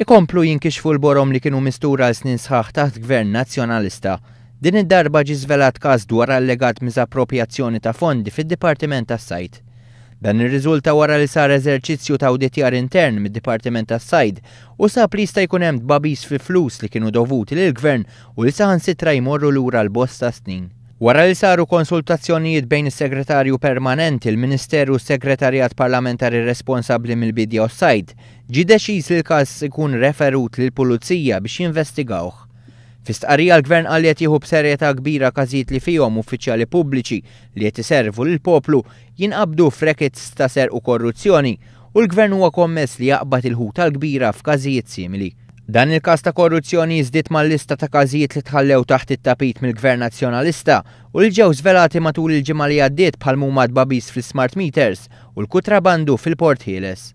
Ikomplu jinkixfu l-borom li kienu mistura l-snin sħaħ taħt gvern nazjonalista. Din id-darba ġi zvelat każ dwar allegat miżappropjazzjoni ta' fondi fid-Dipartiment tas-Sajt. Dan ir-riżulta wara li sar eżerċizzju ta' awditjar intern mid-Dipartiment tas-Sajd u sa' plista jkun hemm babis fi flus li kienu dovuti lil gvern u li saħan sitra jmorru lura l-bosta snin. Wara li saru konsultazzjonijiet bejn is-Segretarju Permanenti, il-Ministeru Segretarjat Parlamentari responsabbli mill-Bidja u Sajd, ġi deċiż li l-każ ikun referut lil pulizija biex jinvestigawh. Fistqarija l-Gvern qal qed jieħu b'serjetà kbira każijiet li fihom uffiċjali pubbliċi li qed iservu lil poplu jinqabdu frekit ta' serq u korruzzjoni u l-Gvern huwa kommess li jaqbad il-ħuta l-kbira f'każijiet simili. Dan il-kas ta' korruzzjoni jizdit mal-lista ta' każijiet li tħallew taħt it-tapit mill-Gvern Nazzjonalista u l-ġew zvelati matul il-ġimgħa li għaddiet bħal mumad babis fl-smart meters u l-kutrabandu fil-Port Hills.